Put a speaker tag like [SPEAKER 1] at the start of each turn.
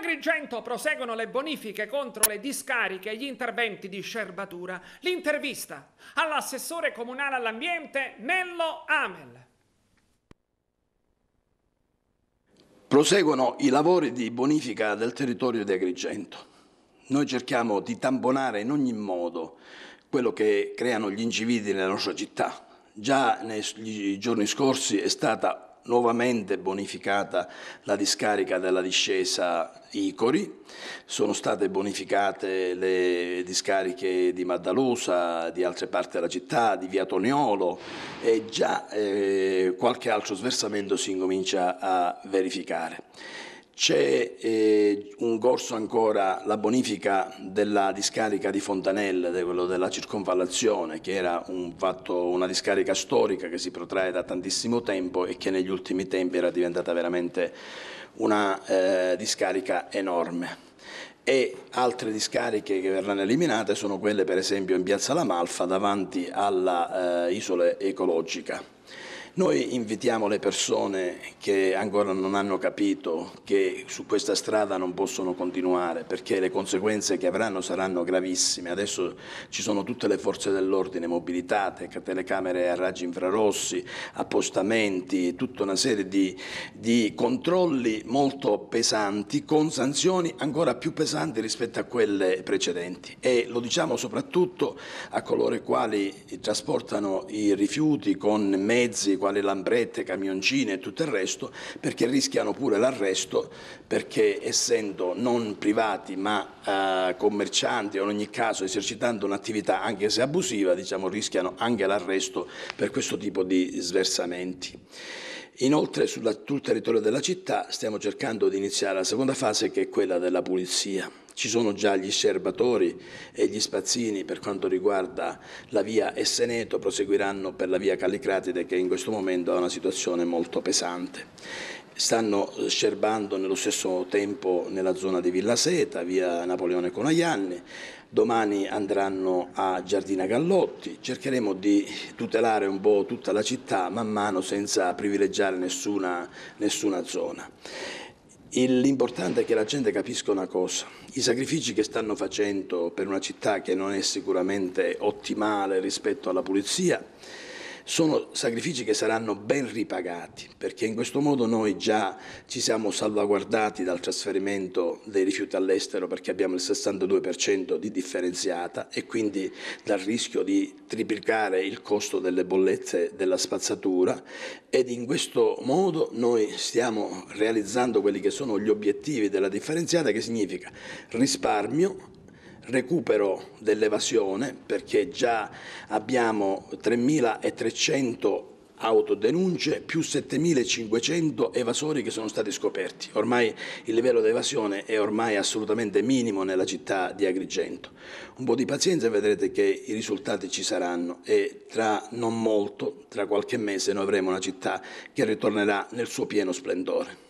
[SPEAKER 1] Agrigento proseguono le bonifiche contro le discariche e gli interventi di scerbatura. L'intervista all'assessore comunale all'ambiente Nello Amel. Proseguono i lavori di bonifica del territorio di Agrigento. Noi cerchiamo di tamponare in ogni modo quello che creano gli incivili nella nostra città. Già nei giorni scorsi è stata nuovamente bonificata la discarica della discesa Icori, sono state bonificate le discariche di Maddalusa, di altre parti della città, di Via Toniolo e già eh, qualche altro sversamento si incomincia a verificare. C'è eh, in corso ancora la bonifica della discarica di Fontanelle, de quello della circonvallazione, che era un fatto, una discarica storica che si protrae da tantissimo tempo e che negli ultimi tempi era diventata veramente una eh, discarica enorme e altre discariche che verranno eliminate sono quelle per esempio in Piazza La Malfa davanti all'isola eh, ecologica. Noi invitiamo le persone che ancora non hanno capito che su questa strada non possono continuare perché le conseguenze che avranno saranno gravissime. Adesso ci sono tutte le forze dell'ordine mobilitate, telecamere a raggi infrarossi, appostamenti, tutta una serie di, di controlli molto pesanti con sanzioni ancora più pesanti rispetto a quelle precedenti. E lo diciamo soprattutto a coloro i quali trasportano i rifiuti con mezzi quali lambrette, camioncine e tutto il resto, perché rischiano pure l'arresto perché essendo non privati ma eh, commercianti o in ogni caso esercitando un'attività anche se abusiva, diciamo, rischiano anche l'arresto per questo tipo di sversamenti. Inoltre, sul tutto territorio della città stiamo cercando di iniziare la seconda fase che è quella della pulizia. Ci sono già gli serbatori e gli spazzini per quanto riguarda la via Esseneto, proseguiranno per la via Callicratide che in questo momento è una situazione molto pesante stanno eh, scerbando nello stesso tempo nella zona di Villa Seta, via Napoleone Conaianni, domani andranno a Giardina Gallotti, cercheremo di tutelare un po' tutta la città man mano senza privilegiare nessuna, nessuna zona. L'importante è che la gente capisca una cosa, i sacrifici che stanno facendo per una città che non è sicuramente ottimale rispetto alla pulizia, sono sacrifici che saranno ben ripagati, perché in questo modo noi già ci siamo salvaguardati dal trasferimento dei rifiuti all'estero perché abbiamo il 62% di differenziata e quindi dal rischio di triplicare il costo delle bollette della spazzatura ed in questo modo noi stiamo realizzando quelli che sono gli obiettivi della differenziata che significa risparmio recupero dell'evasione, perché già abbiamo 3.300 autodenunce più 7.500 evasori che sono stati scoperti. Ormai il livello di evasione è ormai assolutamente minimo nella città di Agrigento. Un po' di pazienza e vedrete che i risultati ci saranno e tra non molto, tra qualche mese, noi avremo una città che ritornerà nel suo pieno splendore.